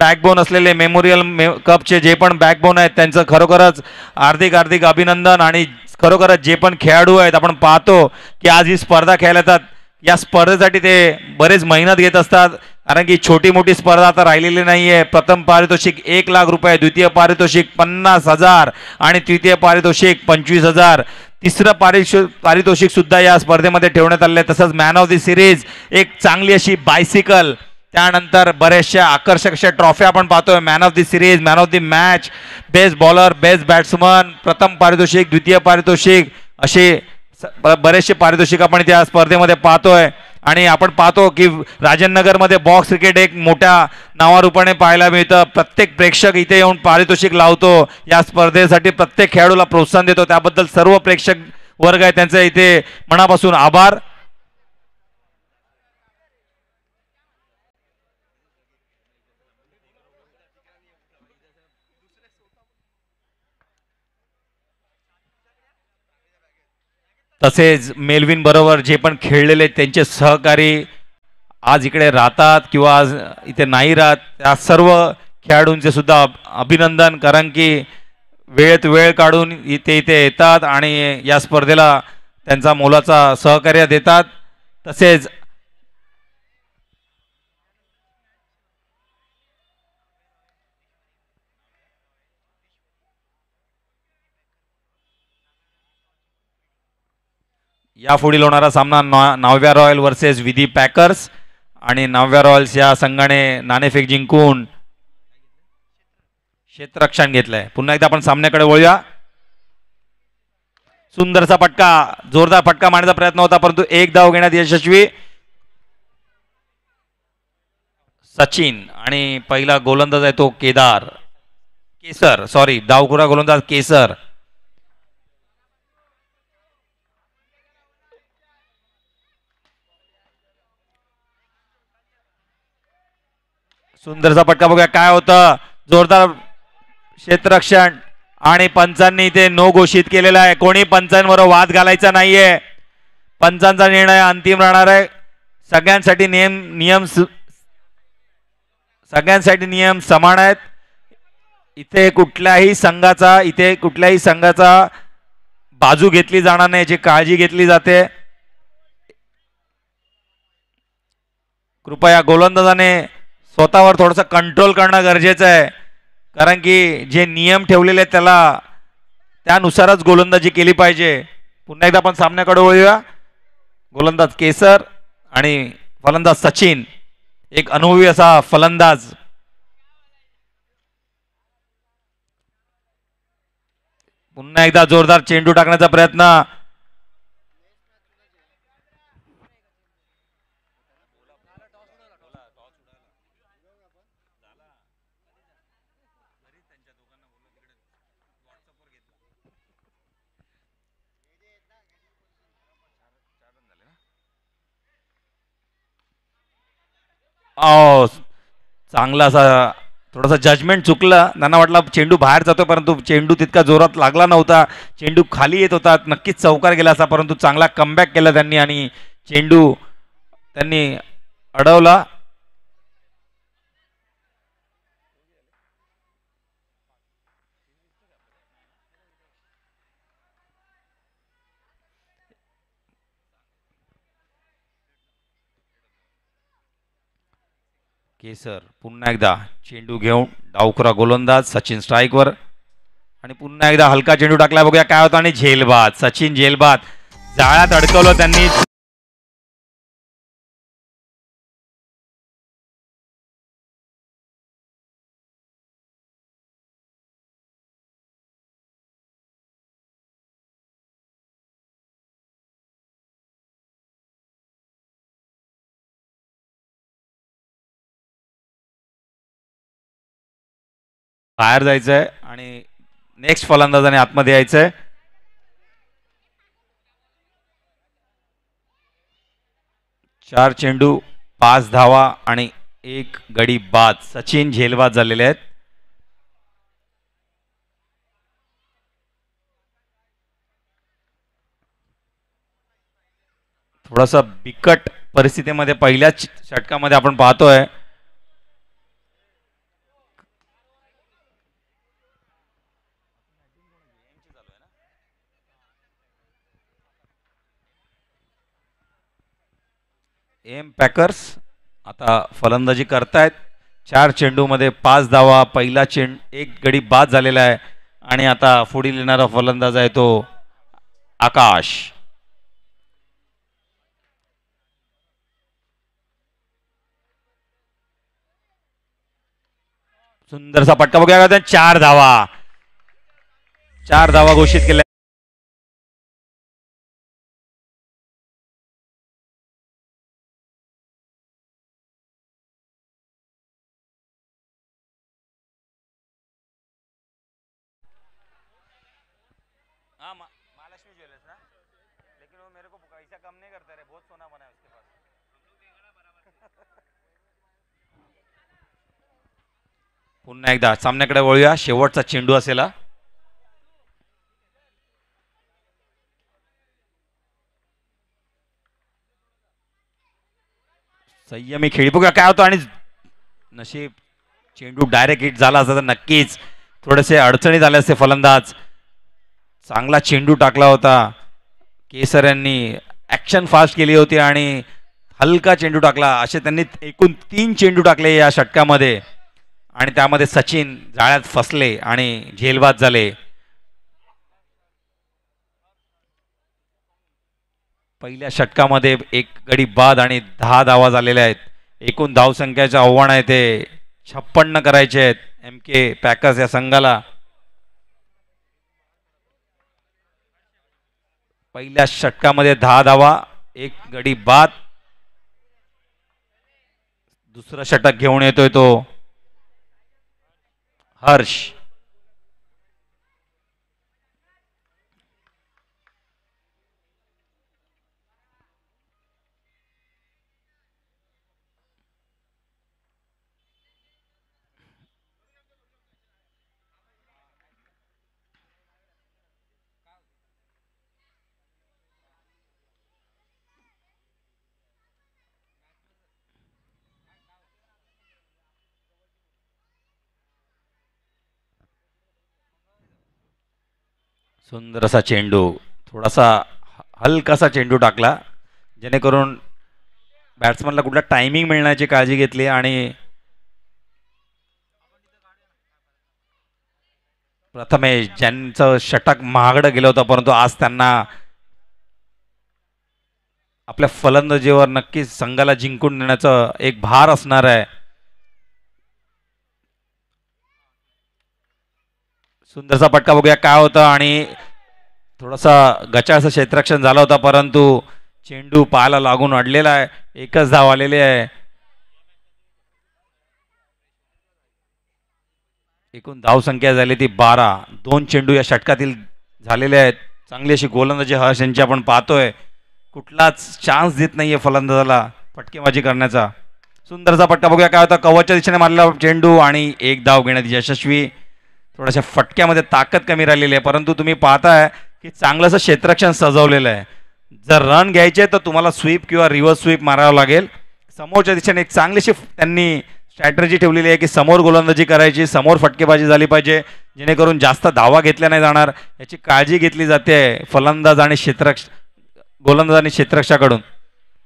बॅकबोन असलेले मेमोरियल मे कपचे जे पण बॅकबोन आहेत त्यांचं खरोखरच हार्दिक हार्दिक अभिनंदन आणि खरोखरच जे पण खेळाडू आहेत आपण पाहतो की आज ही स्पर्धा खेळल्या जातात या स्पर्धेसाठी ते बरेच मेहनत घेत असतात कारण की छोटी मोठी स्पर्धा आता राहिलेली नाही आहे प्रथम पारितोषिक एक लाख रुपये द्वितीय पारितोषिक पन्नास हजार आणि तृतीय पारितोषिक पंचवीस हजार तिसरं पारितो पारितोषिक सुद्धा या स्पर्धेमध्ये ठेवण्यात आले आहे तसंच मॅन ऑफ दी सिरीज एक चांगली अशी बायसिकल त्यानंतर बऱ्याचशा आकर्षक अशा ट्रॉफ्या आपण पाहतोय man of the series man of the match best bowler best batsman प्रथम पारितोषिक द्वितीय पारितोषिक असे बरेचसे पारितोषिक आपण त्या स्पर्धेमध्ये पाहतोय आणि आपण पाहतो की मध्ये बॉक्स क्रिकेट एक मोठ्या नावारूपाने पाहायला मिळतं प्रत्येक प्रेक्षक इथे येऊन पारितोषिक लावतो या स्पर्धेसाठी प्रत्येक खेळाडूला प्रोत्साहन देतो त्याबद्दल सर्व प्रेक्षक वर्ग आहे त्यांचे इथे मनापासून आभार तसेच मेलविन बरोबर जे पण खेळलेले त्यांचे सहकारी आज इकडे राहतात किंवा आज इथे नाही राहत त्या सर्व खेळाडूंचे सुद्धा अभिनंदन कारण की वेळेत वेळ काढून इथे इथे येतात आणि या स्पर्धेला त्यांचा मोलाचा सहकार्य देतात तसेच या पुढील होणारा सामना नॉ नवव्या रॉयल वर्सेस विधी पॅकर्स आणि नवव्या रॉयल्स या संघाने नाणेफेक जिंकून क्षेत्ररक्षण घेतलंय पुन्हा एकदा आपण सामन्याकडे वळूया सुंदरसा फटका जोरदार फटका मारण्याचा प्रयत्न होता परंतु एक धाव घेण्यात यशस्वी सचिन आणि पहिला गोलंदाज आहे तो केदार केसर सॉरी डावखुरा गोलंदाज केसर सुंदरचा पटका बघूया काय होतं जोरदार क्षेत्ररक्षण आणि पंचांनी इथे नो घोषित केलेला आहे कोणी पंचांवर वाद घालायचा नाहीये पंचांचा निर्णय अंतिम राहणार आहे सगळ्यांसाठी नियम नियम सगळ्यांसाठी नियम समान आहेत इथे कुठल्याही संघाचा इथे कुठल्याही संघाचा बाजू घेतली जाणार नाही याची काळजी घेतली जाते कृपया गोलंदाजाने स्वतःवर थोडंसं कंट्रोल करणं गरजेचं आहे कारण की जे नियम ठेवलेले आहेत त्याला त्यानुसारच गोलंदाजी केली पाहिजे पुन्हा एकदा आपण सामन्याकडे वळूया गोलंदाज केसर आणि फलंदाज सचिन एक अनुभवी असा फलंदाज पुन्हा एकदा जोरदार चेंडू टाकण्याचा प्रयत्न चांगला असा थोडासा जजमेंट चुकलं त्यांना वाटला चेंडू बाहेर जातो परंतु चेंडू तितका जोरात लागला नव्हता चेंडू खाली येत होता नक्कीच चौकार गेला असा परंतु चांगला कमबॅक केला त्यांनी आणि चेंडू त्यांनी अडवला केसर पुन्हा एकदा चेंडू घेऊन डावकरा गोलंदाज सचिन स्ट्राईकवर आणि पुन्हा एकदा हलका चेंडू टाकला बघूया काय होता आणि झेलबाद सचिन झेलबाद जाळ्यात अडकवलं त्यांनी बाहेर जायचंय आणि नेक्स्ट फलंदाजाने आतमध्ये यायचंय आहे चार चेंडू पाच धावा आणि एक गडी बाद सचिन झेलबाद झालेले आहेत थोडासा बिकट परिस्थितीमध्ये पहिल्याच षटकामध्ये आपण पाहतोय एम पॅकर्स आता फलंदाजी करतायत चार चेंडूमध्ये पाच धावा पहिला चेंड एक गडी बाद झालेला आहे आणि आता पुढे लिहिणारा फलंदाज आहे तो आकाश सुंदरसा पटका बघूया चार धावा चार धावा घोषित केल्या पुन्हा एकदा सामन्याकडे वळूया शेवटचा चेंडू असेल संयमी खेळी बघा काय होतो आणि नशीब चेंडू डायरेक्ट हिट झाला असता तर नक्कीच थोडेसे अडचणी झाले असते फलंदाज चांगला चेंडू टाकला होता केसर यांनी ॲक्शन फास्ट केली होती आणि हलका चेंडू टाकला असे त्यांनी एकूण तीन चेंडू टाकले या षटकामध्ये आणि त्यामध्ये सचिन जाळ्यात फसले आणि झेलबाद झाले पहिल्या षटकामध्ये एक गडी बाद आणि दहा धावा झालेल्या आहेत एकूण धावसंख्याचे आव्हान आहे ते छप्पन्न करायचे आहेत एम के पॅकर्स या संघाला पहिल्या षटकामध्ये दहा धावा एक गडी बाद दुसरं षटक घेऊन येतोय तो हर्ष सुंदर असा चेंडू थोडासा हलकासा चेंडू टाकला जेणेकरून बॅट्समनला कुठला टायमिंग मिळण्याची काळजी घेतली आणि प्रथमेश ज्यांचं षटक महागडं गेलं होतं परंतु आज त्यांना आपल्या फलंदाजीवर नक्कीच संघाला जिंकून नेण्याचं एक भार असणार आहे सुंदरसा पटका बघूया काय होतं आणि थोडासा गचाळचं क्षेत्रक्षण झालं होता परंतु चेंडू पाहायला लागून अडलेला आहे एकच धाव आलेली आहे एकूण संख्या झाली ती बारा दोन चेंडू या षटकातील झालेले आहेत चांगली अशी गोलंदाजी हर्ष यांची आपण पाहतोय कुठलाच चान्स देत नाहीये फलंदाजाला फटकेबाजी करण्याचा सुंदरचा पटका बघूया काय होता कवचच्या दिशेने मारलेला चेंडू आणि एक धाव घेण्यात यशस्वी थोड्याशा फटक्यामध्ये ताकद कमी राहिलेली आहे परंतु तुम्ही पाहताय की चांगलंसं क्षेत्रक्षण सजवलेलं आहे जर रन घ्यायचे तर तुम्हाला स्वीप किंवा रिव्हर्स स्वीप मारावं लागेल समोरच्या दिशेने एक चांगलीशी त्यांनी स्ट्रॅटर्जी ठेवलेली आहे की समोर गोलंदाजी करायची समोर फटकेबाजी झाली पाहिजे जेणेकरून जास्त धावा घेतल्या नाही जाणार याची काळजी घेतली जाते फलंदाज आणि क्षेत्रक्ष गोलंदाज आणि क्षेत्रक्षाकडून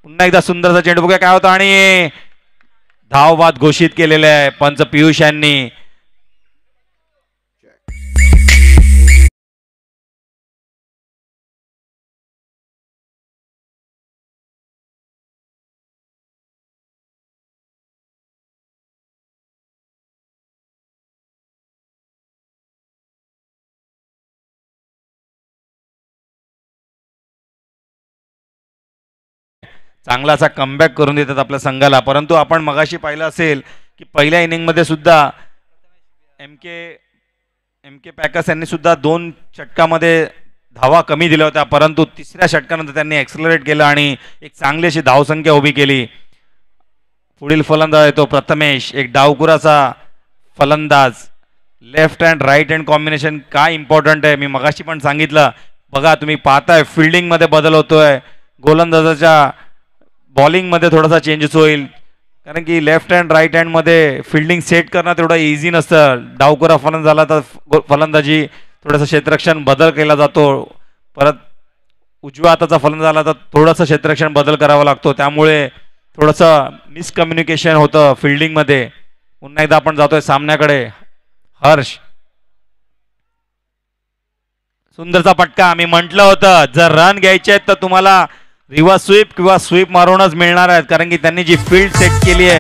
पुन्हा एकदा सुंदरचा चेंडू बघूया काय होतं आणि धाववाद घोषित केलेला आहे पंच पियुष यांनी चांगला असा कमबॅक करून देतात आपल्या संघाला परंतु आपण मगाशी पाहिलं असेल की पहिल्या इनिंगमध्ये सुद्धा M K M K packers यांनी सुद्धा दोन षटकामध्ये धावा कमी दिल्या होत्या परंतु तिसऱ्या षटकानंतर त्यांनी ॲक्सलरेट केलं आणि एक चांगली अशी धावसंख्या उभी केली पुढील फलंदाज येतो प्रथमेश एक डावकुराचा फलंदाज left and right and combination काय इम्पॉर्टंट आहे मी मगाशी पण सांगितलं बघा तुम्ही पाहताय फिल्डिंगमध्ये बदल होतोय गोलंदाजाच्या बॉलिंगमध्ये थोडासा चेंजेस होईल कारण की लेफ्ट हँड राईट हँडमध्ये फिल्डिंग सेट करणं तेवढं इझी नसतं डावकोरा फलंद झाला तर फलंदाजी थोडंसं क्षेत्ररक्षण बदल केला जातो परत उजव्या हाताचा फलंद झाला तर थोडंसं क्षेत्ररक्षण बदल करावा लागतो त्यामुळे थोडंसं मिसकम्युनिकेशन होतं फिल्डिंगमध्ये पुन्हा एकदा आपण जातोय सामन्याकडे हर्ष सुंदरचा पटका आम्ही म्हटलं होतं जर रन घ्यायचे आहेत तर तुम्हाला रिवा स्वीप किंवा स्वीप मारूनच मिळणार आहेत कारण की त्यांनी जी फील्ड सेट केली आहे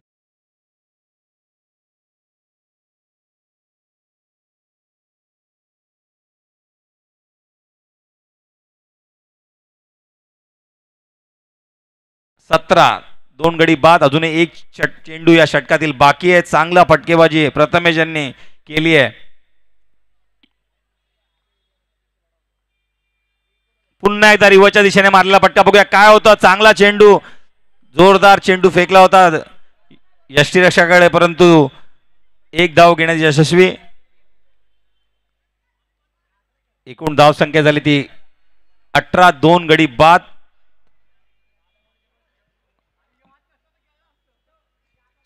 सतरा दोन गडी बाद अजून एक चेंडू या षटकातील बाकी आहे चांगला फटकेबाजी प्रथमेश यांनी केली आहे पुन्हा एकदा रिवाच्या दिशेने मारलेला पट्टा बघूया काय होतं चांगला चेंडू जोरदार चेंडू फेकला होता यष्टीरक्षाकडे परंतु एक धाव घेण्यात यशस्वी एकूण धाव संख्या झाली ती अठरा दोन गडी बाद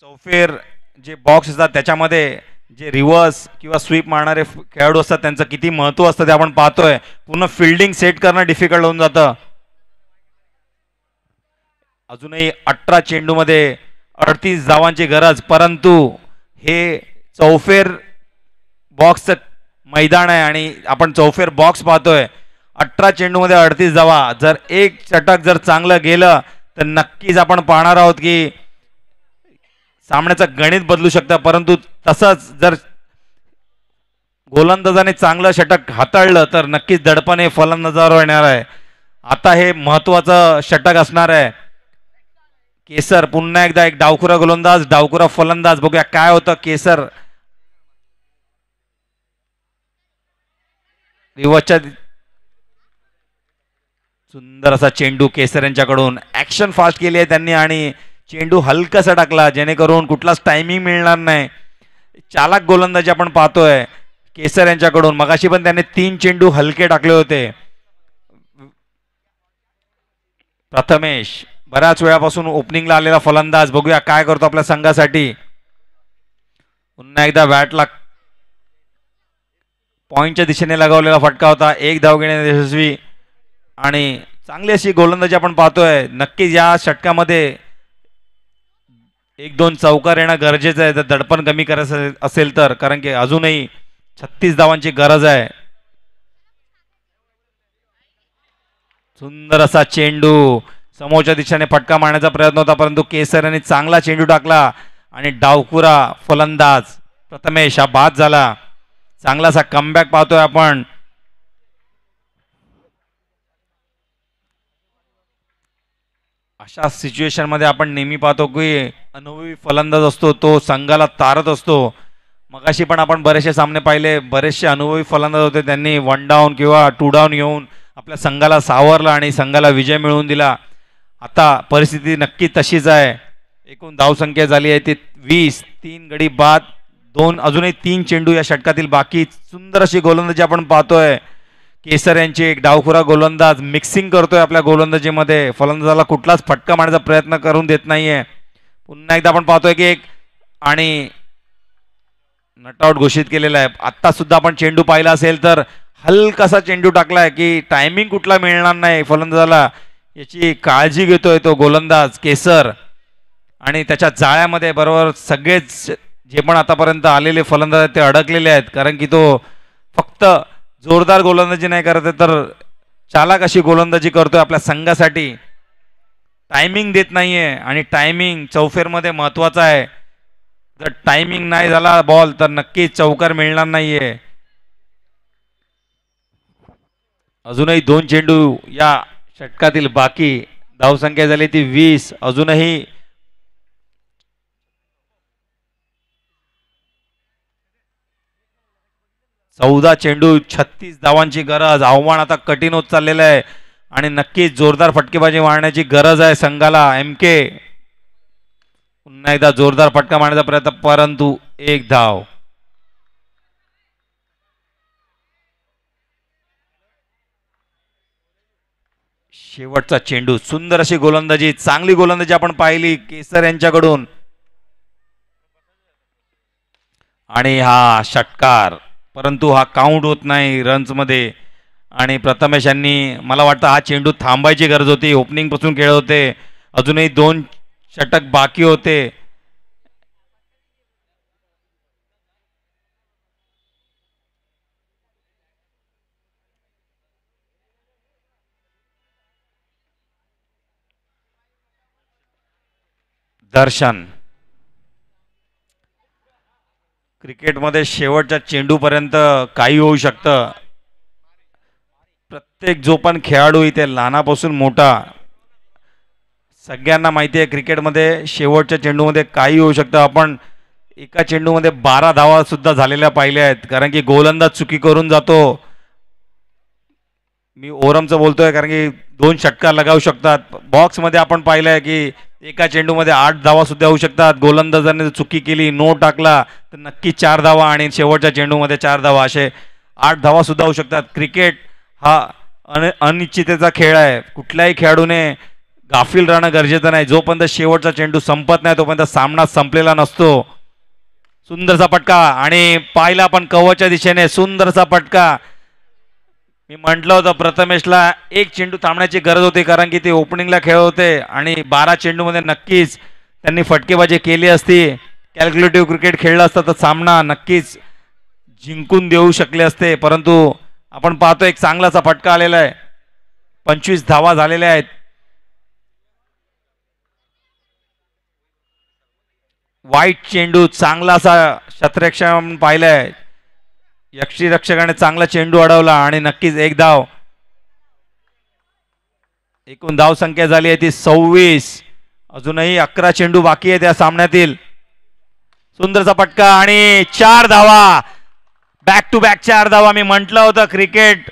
चौफेर जे बॉक्स असतात त्याच्यामध्ये जे रिवर्स किंवा स्वीप मारणारे खेळाडू असतात त्यांचं किती महत्व असतं ते आपण पाहतोय पूर्ण फिल्डिंग सेट करणं डिफिकल्ट होऊन जातं अजूनही अठरा चेंडूमध्ये अडतीस धावांची गरज परंतु हे चौफेर बॉक्सचं मैदान आहे आणि आपण चौफेर बॉक्स पाहतोय अठरा चेंडूमध्ये अडतीस धावा जर एक चटक जर चांगलं गेलं तर नक्कीच आपण पाहणार आहोत की सामन्याचं गणित बदलू शकतं परंतु तसंच जर गोलंदाजाने चांगलं षटक हाताळलं तर नक्कीच दडपणे फलंदाजावर येणार आहे आता हे महत्त्वाचं षटक असणार आहे केसर पुन्हा एकदा एक डावखुरा गोलंदाज डावखुरा फलंदाज बघूया काय होतं केसर सुंदर असा चेंडू केसर यांच्याकडून ऍक्शन फास्ट केली आहे त्यांनी आणि चेंडू हलकासा टाकला जेणेकरून कुठलाच टायमिंग मिळणार नाही चालाक गोलंदाजी आपण पाहतोय केसर यांच्याकडून मगाशी पण त्याने तीन चेंडू हलके टाकले होते प्रथमेश बऱ्याच वेळापासून ओपनिंगला आलेला फलंदाज बघूया काय करतो आपल्या संघासाठी पुन्हा एकदा बॅटला पॉईंटच्या दिशेने लगावलेला फटका होता एक धाव घेणे यशस्वी आणि चांगली अशी गोलंदाजी आपण पाहतोय नक्कीच या षटकामध्ये एक दोन चौकार येणं गरजेचं आहे तर दडपण कमी करायचं असेल तर कारण की अजूनही छत्तीस धावांची गरज आहे सुंदर असा चेंडू समोरच्या दिशेने फटका मारण्याचा प्रयत्न होता परंतु केसर यांनी चांगला चेंडू टाकला आणि डावकुरा फलंदाज प्रथमेश हा बाद झाला चांगलासा कमबॅक पाहतोय आपण अशा सिच्युएशनमध्ये आपण नेहमी पाहतो की अनुभवी फलंदाज असतो तो संघाला तारत असतो मगाशी पण आपण बरेचसे सामने पाहिले बरेचसे अनुभवी फलंदाज होते त्यांनी वन डाऊन किंवा टू डाऊन येऊन आपल्या संघाला सावरला आणि संघाला विजय मिळवून दिला आता परिस्थिती नक्की तशीच आहे एकूण धावसंख्या झाली आहे ती वीस तीन गडी बाद दोन अजूनही तीन चेंडू या षटकातील बाकी सुंदर अशी गोलंदाजी आपण पाहतोय केसर यांची एक डावखुरा गोलंदाज मिक्सिंग करतोय आपल्या गोलंदाजीमध्ये फलंदाजाला कुठलाच फटका मारण्याचा प्रयत्न करून देत नाहीये पुन्हा एकदा आपण पाहतोय की एक आणि नटआउट घोषित केलेला आहे आत्तासुद्धा सुद्धा आपण चेंडू पाहिला असेल तर हलकासा चेंडू टाकलाय की टायमिंग कुठला मिळणार नाही फलंदाजाला याची काळजी घेतोय तो गोलंदाज केसर आणि त्याच्या जाळ्यामध्ये बरोबर सगळेच जे पण आतापर्यंत आलेले फलंदाज ते अडकलेले आहेत कारण की तो फक्त जोरदार गोलंदाजी नाही करत तर चालक अशी गोलंदाजी करतोय आपल्या संघासाठी टायमिंग देत नाही आहे आणि टायमिंग चौफेरमध्ये महत्वाचा आहे जर टायमिंग नाही झाला बॉल तर नक्कीच चौकार मिळणार नाहीये अजूनही दोन चेंडू या षटकातील बाकी धावसंख्या झाली ती वीस अजूनही चौदा चेंडू छत्तीस धावांची गरज आव्हान आता कठीण होत चाललेलं आहे आणि नक्कीच जोरदार फटकेबाजी मारण्याची गरज आहे संघाला एम के पुन्हा एकदा जोरदार फटका मारण्याचा प्रयत्न परंतु एक धाव शेवटचा चेंडू सुंदर अशी गोलंदाजी चांगली गोलंदाजी आपण पाहिली केसर यांच्याकडून आणि हा षटकार परंतु हा काउंट होत नाही रन्समध्ये आणि प्रथमेश यांनी मला वाटतं हा चेंडू थांबायची गरज होती ओपनिंगपासून खेळ होते अजूनही दोन षटक बाकी होते दर्शन क्रिकेटमध्ये शेवटच्या चेंडूपर्यंत काही होऊ शकतं प्रत्येक जो पण खेळाडू इथे लहानापासून मोठा सगळ्यांना माहिती आहे क्रिकेटमध्ये शेवटच्या चेंडूमध्ये काही होऊ शकतं आपण एका चेंडूमध्ये बारा धावासुद्धा झालेल्या पाहिल्या आहेत कारण की गोलंदाज चुकी करून जातो मी ओरमचं बोलतोय कारण की दोन षटकार लगावू शकतात बॉक्समध्ये आपण पाहिलं आहे की एका चेंडूमध्ये आठ धावासुद्धा होऊ शकतात गोलंदाजाने चुकी केली नो टाकला तर नक्की चार धावा आणि शेवटच्या चेंडूमध्ये चार धावा असे आठ धावासुद्धा होऊ शकतात क्रिकेट हा अन अनिश्चिततेचा खेळ आहे कुठल्याही खेळाडूने गाफील राहणं गरजेचं नाही जोपर्यंत शेवटचा चेंडू संपत नाही तोपर्यंत सामना संपलेला नसतो सुंदरसा पटका आणि पाहिला आपण कवच्या दिशेने सुंदरसा पटका मी म्हटलं होतं प्रथमेशला एक चेंडू थांबण्याची गरज होती कारण की ते ओपनिंगला खेळ होते आणि बारा चेंडूमध्ये नक्कीच त्यांनी फटकेबाजी केली असती कॅल्क्युलेटिव्ह क्रिकेट खेळला असतं तर सामना नक्कीच जिंकून देऊ शकले असते परंतु आपण पाहतो एक चांगलासा फटका आलेला आहे पंचवीस धावा झालेल्या आहेत वाईट चेंडू चांगलासा शत्रक्षण पाहिलं आहे यक्षी रक्षकाने चांगला चेंडू अडवला आणि नक्कीच एक धाव एकूण धाव संख्या झाली आहे ती सव्वीस अजूनही अकरा चेंडू बाकी आहेत या सामन्यातील सुंदरचा पटका आणि चार धावा बॅक टू बॅक चार धावा मी म्हंटल होत क्रिकेट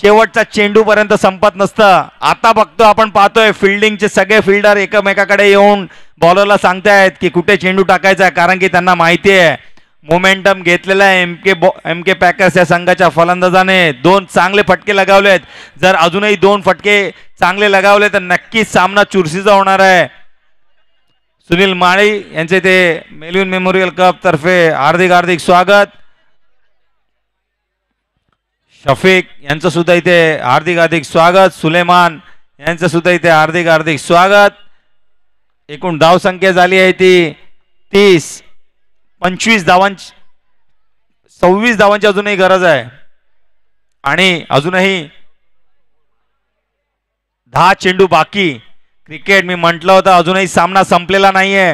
शेवटचा चेंडू पर्यंत संपत नसतं आता बघतो आपण पाहतोय फिल्डिंगचे सगळे फिल्डर एकमेकाकडे येऊन बॉलरला सांगतायत की कुठे चेंडू टाकायचा आहे कारण की त्यांना माहिती आहे मोमेंटम घेतलेला आहे एम के बॉ एम के पॅकर्स या संघाच्या फलंदाजाने दोन चांगले फटके लगावले आहेत जर अजूनही दोन फटके चांगले लगावले तर नक्कीच सामना चुरशीचा होणार आहे सुनील माळी यांचे ते मेलविन मेमोरियल कप तर्फे हार्दिक हार्दिक स्वागत शफीक यांचं सुद्धा इथे हार्दिक हार्दिक स्वागत सुलेमान यांचं सुद्धा इथे हार्दिक हार्दिक स्वागत एकूण धावसंख्या झाली आहे ती तीस पंचवीस धावांची सव्वीस धावांची अजूनही गरज आहे आणि अजूनही दहा चेंडू बाकी क्रिकेट मी म्हटलं होतं अजूनही सामना संपलेला नाहीये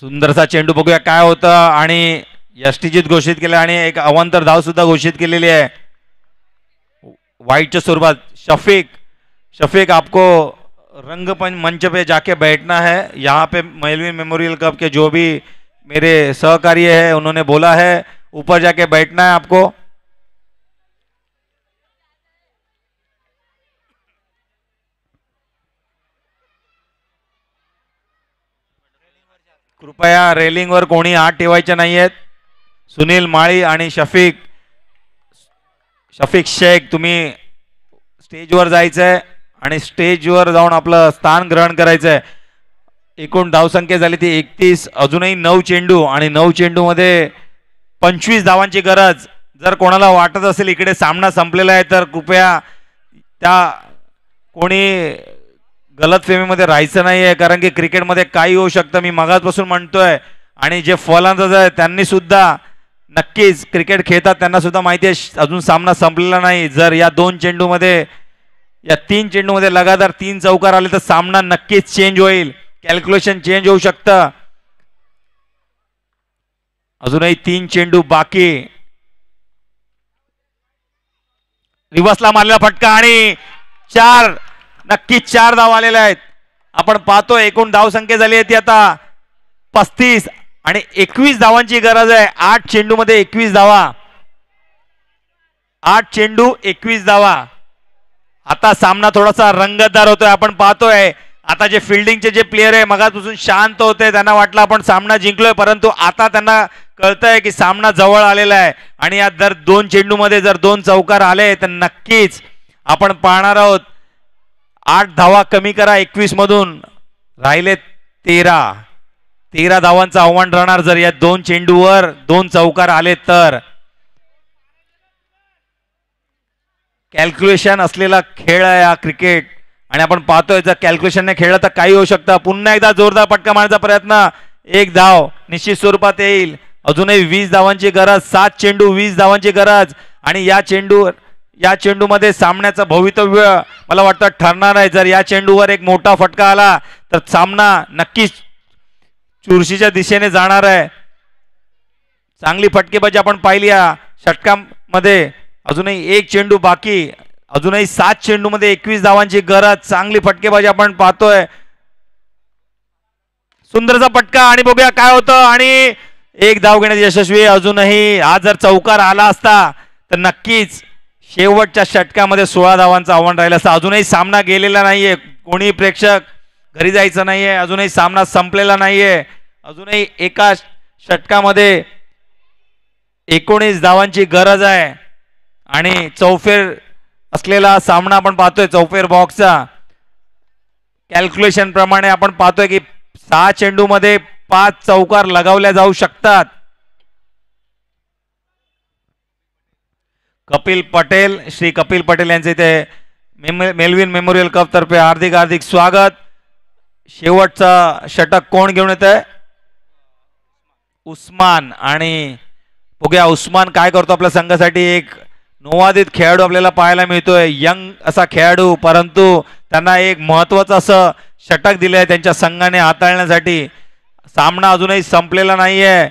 सुंदरसा चेंडू बघूया काय होतं आणि यष्टीजीत घोषित केलं आणि एक अवंतर धाव सुद्धा घोषित केलेली आहे वाईटच्या स्वरूपात शफीक शफीक आपको रंग मंच पे जाके बैठना है यहाँ पे मेलवी मेमोरियल कप के जो भी मेरे सहकारी है उन्होंने बोला है ऊपर जाके बैठना है आपको कृपया रेलिंग वर को हात ठेवायचे नहीं है सुनील माळी आ शफीक शफीक शेख तुम्हें स्टेज वर जाए आणि स्टेजवर जाऊन आपलं स्थान ग्रहण करायचं आहे एकूण धावसंख्या झाली ती एकतीस अजूनही नऊ चेंडू आणि नऊ चेंडूमध्ये पंचवीस धावांची गरज जर कोणाला वाटत असेल इकडे सामना संपलेला आहे तर कृपया त्या कोणी गलतफेमीमध्ये राहायचं नाही आहे कारण की क्रिकेटमध्ये काही होऊ शकतं मी मगाचपासून म्हणतोय आणि जे फलंदाज आहे सुद्धा नक्कीच क्रिकेट खेळतात त्यांनासुद्धा माहिती आहे अजून सामना संपलेला नाही जर या दोन चेंडूमध्ये या तीन चेंडू मध्ये लगातार तीन चौकार आले तर सामना नक्कीच चेंज होईल कॅल्क्युलेशन चेंज होऊ शकतं अजूनही तीन चेंडू बाकी रिवर्सला मारलेला फटका आणि चार नक्की चार धाव आलेले आहेत आपण पाहतो एकूण धाव संख्या झाली आहे ती आता पस्तीस आणि एकवीस धावांची गरज आहे आठ चेंडू मध्ये एकवीस धावा आठ चेंडू एकवीस धावा आता सामना थोडासा रंगतदार होतोय आपण पाहतोय आता जे फिल्डिंगचे जे प्लेयर आहे मगापासून शांत होते त्यांना वाटलं आपण सामना जिंकलोय परंतु आता त्यांना कळतंय की सामना जवळ आलेला आहे आणि या जर दोन चेंडूमध्ये जर दोन चौकार आले तर नक्कीच आपण पाहणार आहोत आठ धावा कमी करा एकवीस मधून राहिले तेरा तेरा धावांचं आव्हान राहणार जर या दोन चेंडूवर दोन चौकार आले तर कॅल्क्युलेशन असलेला खेळ आहे हा क्रिकेट आणि आपण पाहतोय जर कॅल्क्युलेशनने खेळलं तर काही होऊ शकतं पुन्हा एकदा जोरदार पटका मारण्याचा प्रयत्न एक धाव निश्चित स्वरूपात येईल अजूनही वीस धावांची गरज सात चेंडू वीस धावांची गरज आणि या चेंडू या चेंडूमध्ये सामन्याचं भवितव्य मला वाटतं ठरणार आहे जर या चेंडूवर एक मोठा फटका आला तर सामना नक्कीच चुरशीच्या दिशेने जाणार आहे चांगली फटकेबाजी आपण पाहिली या षटकामध्ये अजूनही एक चेंडू बाकी अजूनही सात चेंडू मध्ये एकवीस धावांची गरज चांगली फटकेबाजी आपण पाहतोय सुंदरचा पटका आणि बघूया काय होतं आणि एक धाव घेण्यात यशस्वी अजूनही हा जर चौकार आला असता तर नक्कीच शेवटच्या षटकामध्ये सोळा धावांचं आव्हान राहिलं असतं अजूनही सामना गेलेला नाहीये कोणी प्रेक्षक घरी जायचं नाहीये अजूनही सामना संपलेला नाहीये अजूनही एका षटकामध्ये एकोणीस धावांची गरज आहे आणि चौफेर असलेला सामना आपण पाहतोय चौफेर बॉक्सचा कॅल्क्युलेशन प्रमाणे आपण पाहतोय की सहा मध्ये पाच चौकार लगावल्या जाऊ शकतात कपिल पटेल श्री कपिल पटेल यांचे इथे मेलविन मेमोरियल कप तर्फे हार्दिक हार्दिक स्वागत शेवटचा षटक कोण घेऊन येत आहे उस्मान आणि बघूया उस्मान काय करतो आपल्या संघासाठी एक नोवादित खेळाडू आपल्याला पाहायला मिळतोय यंग असा खेळाडू परंतु त्यांना एक महत्वाचं असं षटक दिलं आहे त्यांच्या संघाने हाताळण्यासाठी सामना अजूनही संपलेला नाही आहे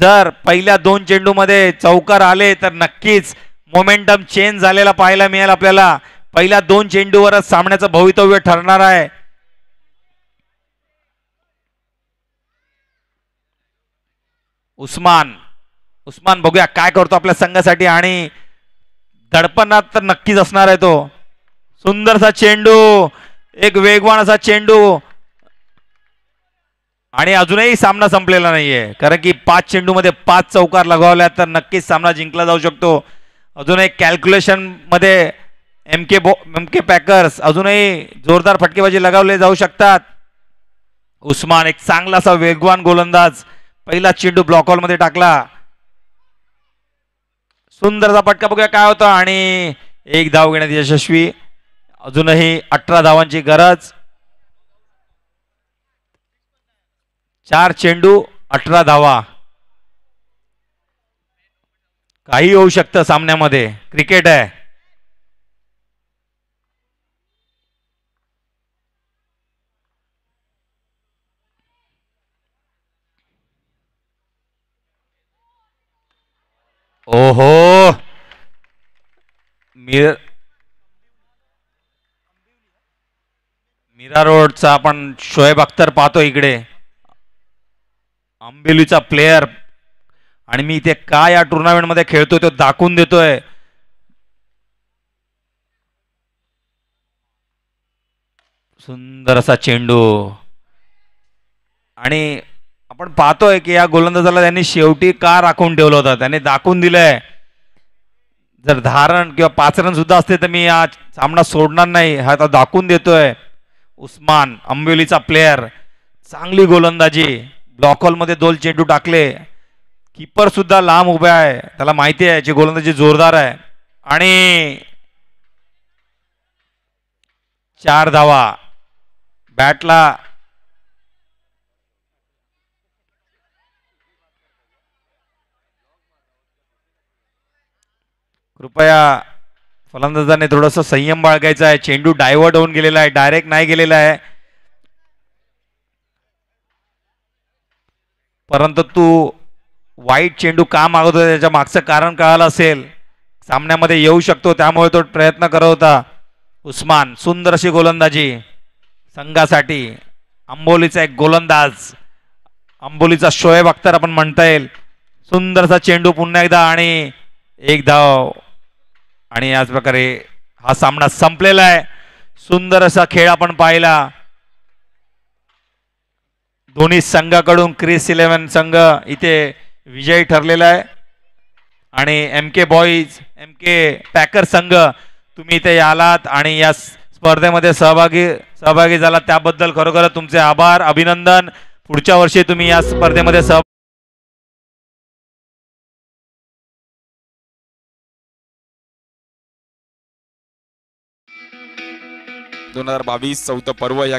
जर पहिल्या दोन चेंडूमध्ये चौकार आले तर नक्कीच मोमेंटम चेंज झालेला पाहायला मिळेल आपल्याला पहिल्या दोन चेंडूवरच सामन्याचं भवितव्य ठरणार आहे उस्मान उस्मान बघूया काय करतो आपल्या संघासाठी आणि धडपणात तर नक्कीच असणार आहे तो सुंदरसा चेंडू एक वेगवान असा चेंडू आणि अजूनही सामना संपलेला नाहीये कारण की पाच चेंडूमध्ये पाच चौकार लगावल्या तर नक्कीच सामना जिंकला जाऊ शकतो अजूनही कॅल्क्युलेशनमध्ये एम के बो एम के पॅकर्स अजूनही जोरदार फटकेबाजी लगावले जाऊ शकतात उस्मान एक चांगला असा वेगवान गोलंदाज पहिला चेंडू ब्लॉकॉलमध्ये टाकला सुंदरचा फटका बघूया काय होता आणि एक धाव घेण्यात यशस्वी अजूनही अठरा धावांची गरज चार चेंडू अठरा धावा काही होऊ शकतं सामन्यामध्ये क्रिकेट आहे ओहो मीरा रोडचा आपण शोएब अख्तर पाहतो इकडे आंबेलीचा प्लेयर आणि मी इथे काय या मध्ये खेळतोय तो दाखवून देतोय सुंदर असा चेंडू आणि आपण पाहतोय की या गोलंदाजाला त्यांनी शेवटी का राखून ठेवलं होतं त्यांनी दाखवून दिलंय जर धारण किंवा पाच रन सुद्धा असते तर मी हा सामना सोडणार नाही हा आता दाखवून देतोय उस्मान अंबोलीचा प्लेअर चांगली गोलंदाजी मध्ये दोन चेंडू टाकले किपर सुद्धा लांब उभे आहे त्याला माहिती आहे जे गोलंदाजी जोरदार आहे आणि चार धावा बॅटला कृपया फलंदाजाने थोडस संयम बाळगायचा आहे चेंडू डायव्हर्ट होऊन गेलेला आहे डायरेक्ट नाही गेलेला आहे परंतु तू वाईट चेंडू का मागवतो त्याच्या मागचं कारण कळालं असेल सामन्यामध्ये येऊ शकतो त्यामुळे तो प्रयत्न करत होता उस्मान सुंदर अशी गोलंदाजी संघासाठी आंबोलीचा एक गोलंदाज आंबोलीचा शोएब अख्तर आपण म्हणता येईल सुंदरसा चेंडू पुन्हा एकदा आणि एक धाव आणि याच प्रकारे हा सामना संपलेला आहे सुंदर असा खेळ आपण पाहिला दोन्ही संघाकडून क्रिस इलेव्हन संघ इथे विजयी ठरलेला आहे आणि M K boys M K packer संघ तुम्ही इथे आलात आणि या स्पर्धेमध्ये सहभागी सहभागी झाला त्याबद्दल खरोखर तुमचे आभार अभिनंदन पुढच्या वर्षी तुम्ही या स्पर्धेमध्ये सहभाग दोन हजार बावीस चौथं पर्व या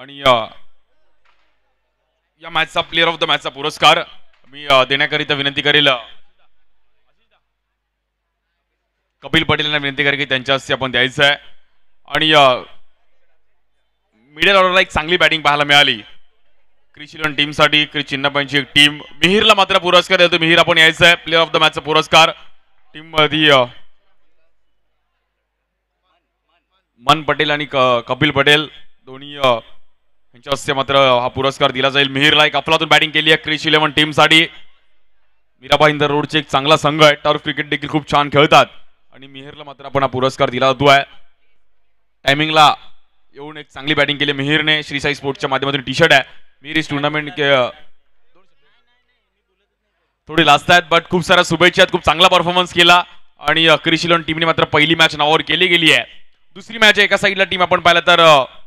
आणि या मॅचचा प्लेअर ऑफ द मॅचचा पुरस्कार मी देण्याकरिता विनंती करेल कपिल पटेल यांना विनंती करेल की त्यांच्या हस्ते आपण द्यायचं आहे आणि मिडल ऑर्डरला एक चांगली बॅटिंग पाहायला मिळाली क्रिश टीमसाठी क्रि चिन्नाबाईंची एक टीम मिहिरला मात्र पुरस्कार देतो मिहिर आपण यायचं आहे प्लेअर ऑफ द मॅचचा पुरस्कार टीम मध्ये मन पटेल आणि कपिल पटेल दोन्ही यांच्या हस्ते मात्र हा पुरस्कार दिला जाईल मिहीरला एक अफलातून बॅटिंग केली आहे क्रिश इलेव्हन टीमसाठी मीराबा इंदर रोडचे एक चांगला संघ आहे टर्फ क्रिकेट देखील खूप छान खेळतात आणि मिहीरला मात्र आपण हा पुरस्कार दिला जातो आहे टायमिंगला येऊन एक चांगली बॅटिंग केली मिहीरने श्रीसाई स्पोर्ट्सच्या माध्यमातून टी शर्ट आहे मिहीर इस टुर्नामेंट थोडी लास्ट आहेत बट खूप साऱ्या शुभेच्छा आहेत खूप चांगला परफॉर्मन्स केला आणि इलेव्हन टीमने मात्र पहिली मॅच नावावर केली गेली आहे दुसरी मॅच एका साईडला टीम आपण पाहिलं तर